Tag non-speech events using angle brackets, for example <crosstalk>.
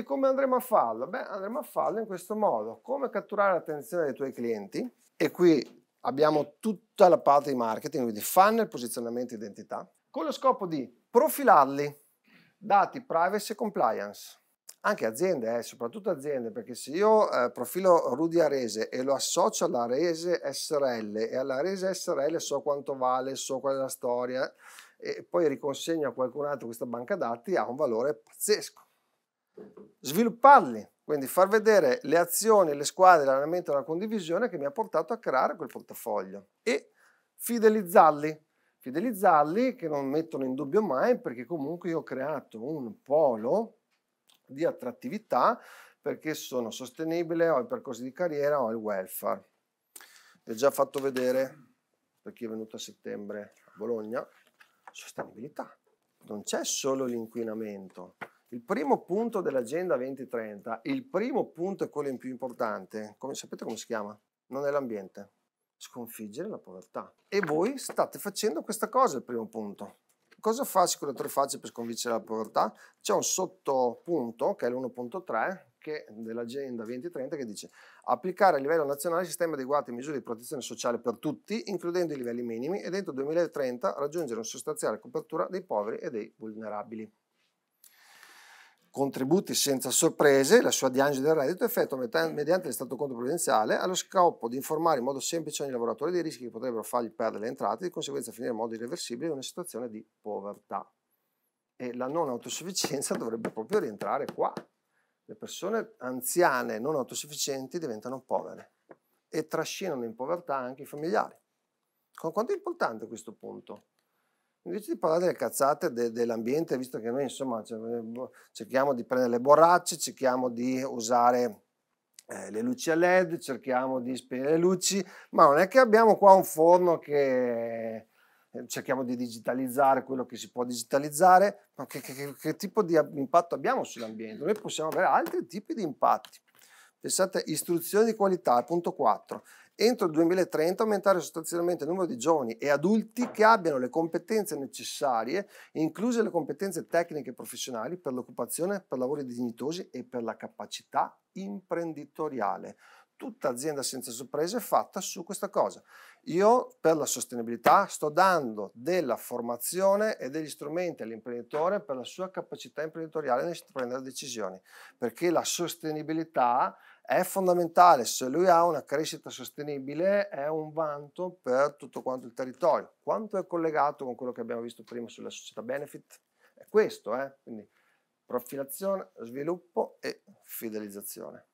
E come andremo a farlo? Beh, andremo a farlo in questo modo. Come catturare l'attenzione dei tuoi clienti? E qui abbiamo tutta la parte di marketing, quindi funnel, posizionamento, identità, con lo scopo di profilarli, dati privacy e compliance. Anche aziende, eh, soprattutto aziende, perché se io eh, profilo Rudy Arese e lo associo alla Rese SRL e alla Rese SRL so quanto vale, so qual è la storia eh, e poi riconsegno a qualcun altro questa banca dati ha un valore pazzesco svilupparli, quindi far vedere le azioni, le squadre, l'allenamento e la condivisione che mi ha portato a creare quel portafoglio e fidelizzarli, fidelizzarli che non mettono in dubbio mai perché comunque io ho creato un polo di attrattività perché sono sostenibile, ho i percorsi di carriera, ho il welfare. Vi ho già fatto vedere per chi è venuto a settembre a Bologna, sostenibilità. Non c'è solo l'inquinamento, il primo punto dell'agenda 2030, il primo punto è quello in più importante, come, sapete come si chiama? Non è l'ambiente, sconfiggere la povertà. E voi state facendo questa cosa, il primo punto. Cosa fa Sicuro Tre Facce per sconfiggere la povertà? C'è un sottopunto, che è l'1.3, dell'agenda 2030 che dice applicare a livello nazionale sistemi adeguati e misure di protezione sociale per tutti, includendo i livelli minimi, e dentro 2030 raggiungere una sostanziale copertura dei poveri e dei vulnerabili contributi senza sorprese, la sua diagnosi del reddito effettua mediante l'estato conto provvidenziale allo scopo di informare in modo semplice ogni lavoratore dei rischi che potrebbero fargli perdere le entrate e di conseguenza finire in modo irreversibile in una situazione di povertà. E la non autosufficienza <laughs> dovrebbe proprio rientrare qua. Le persone anziane non autosufficienti diventano povere e trascinano in povertà anche i familiari. Quanto è importante questo punto? invece di parlare delle cazzate de, dell'ambiente, visto che noi insomma cioè, boh, cerchiamo di prendere le borracce, cerchiamo di usare eh, le luci a led, cerchiamo di spegnere le luci, ma non è che abbiamo qua un forno che eh, cerchiamo di digitalizzare quello che si può digitalizzare, ma che, che, che tipo di impatto abbiamo sull'ambiente? Noi possiamo avere altri tipi di impatti. Pensate, istruzione di qualità, punto 4. Entro il 2030 aumentare sostanzialmente il numero di giovani e adulti che abbiano le competenze necessarie, incluse le competenze tecniche e professionali, per l'occupazione, per lavori dignitosi e per la capacità imprenditoriale tutta azienda senza sorprese è fatta su questa cosa. Io per la sostenibilità sto dando della formazione e degli strumenti all'imprenditore per la sua capacità imprenditoriale nel prendere decisioni, perché la sostenibilità è fondamentale, se lui ha una crescita sostenibile è un vanto per tutto quanto il territorio. Quanto è collegato con quello che abbiamo visto prima sulla società benefit? È questo, eh? quindi profilazione, sviluppo e fidelizzazione.